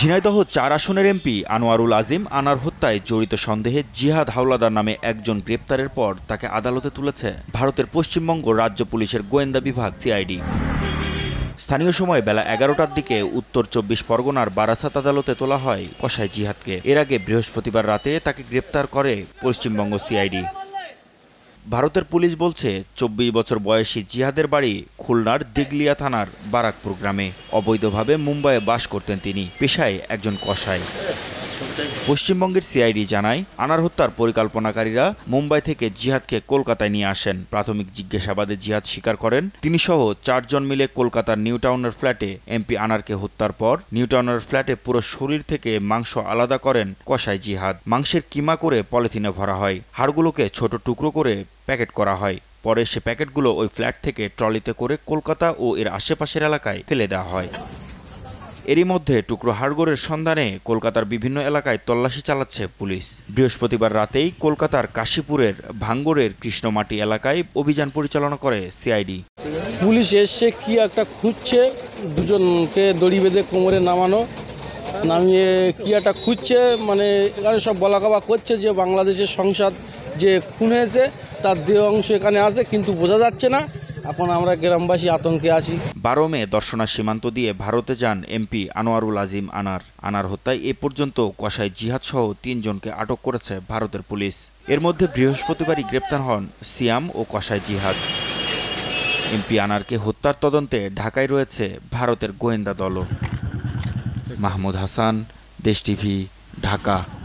ঝিনাইদহ চার আসনের এমপি আনোয়ারুল আজিম আনার হত্যায় জড়িত সন্দেহে জিহাদ হাওলাদার নামে একজন গ্রেপ্তারের পর তাকে আদালতে তুলেছে ভারতের পশ্চিমবঙ্গ রাজ্য পুলিশের গোয়েন্দা বিভাগ সিআইডি স্থানীয় সময় বেলা এগারোটার দিকে উত্তর চব্বিশ পরগনার বারাসাত আদালতে তোলা হয় কসাই জিহাদকে এর আগে বৃহস্পতিবার রাতে তাকে গ্রেপ্তার করে পশ্চিমবঙ্গ সিআইডি ভারতের পুলিশ বলছে চব্বিশ বছর বয়সী জিহাদের বাড়ি খুলনার দিগলিয়া থানার বারাকপুর গ্রামে অবৈধভাবে মুম্বাইয়ে বাস করতেন তিনি পেশায় একজন কষায় পশ্চিমবঙ্গের সিআইডি জানায় আনার হত্যার পরিকল্পনাকারীরা মুম্বাই থেকে জিহাদকে কলকাতায় নিয়ে আসেন প্রাথমিক জিজ্ঞাসাবাদে জিহাদ স্বীকার করেন তিনি সহ চারজন মিলে কলকাতার নিউটাউনের ফ্ল্যাটে এমপি আনারকে হত্যার পর নিউটাউনের ফ্ল্যাটে পুরো শরীর থেকে মাংস আলাদা করেন কষাই জিহাদ মাংসের কিমা করে পলিথিনে ভরা হয় হাড়গুলোকে ছোট টুকরো করে প্যাকেট করা হয় পরে সে প্যাকেটগুলো ওই ফ্ল্যাট থেকে ট্রলিতে করে কলকাতা ও এর আশেপাশের এলাকায় ফেলে দেওয়া হয় এরই মধ্যে টুকরো হাড়গোড়ের সন্ধানে কলকাতার বিভিন্ন এলাকায় তল্লাশি চালাচ্ছে পুলিশ বৃহস্পতিবার রাতেই কলকাতার কাশীপুরের ভাঙ্গরের কৃষ্ণমাটি এলাকায় অভিযান পরিচালনা করে সিআইডি পুলিশ এসছে কি একটা খুঁজছে দুজনকে দড়ি বেঁধে কোমরে নামানো নামিয়ে কি একটা খুঁজছে মানে এখানে সব বলাকাবা করছে যে বাংলাদেশের সংসদ যে খুন হয়েছে তার দেহ অংশ এখানে আছে কিন্তু বোঝা যাচ্ছে না এখন আমরা গ্রামবাসী আতঙ্কে আছি বারো মে দর্শনা সীমান্ত দিয়ে ভারতে যান এমপি আনোয়ারুল আজিম আনার আনার হত্যায় এ পর্যন্ত কসাই জিহাদ সহ তিনজনকে আটক করেছে ভারতের পুলিশ এর মধ্যে বৃহস্পতিবারই গ্রেপ্তার হন সিয়াম ও কসাই জিহাদ এমপি আনারকে হত্যার তদন্তে ঢাকায় রয়েছে ভারতের গোয়েন্দা দল মাহমুদ হাসান দেশ টিভি ঢাকা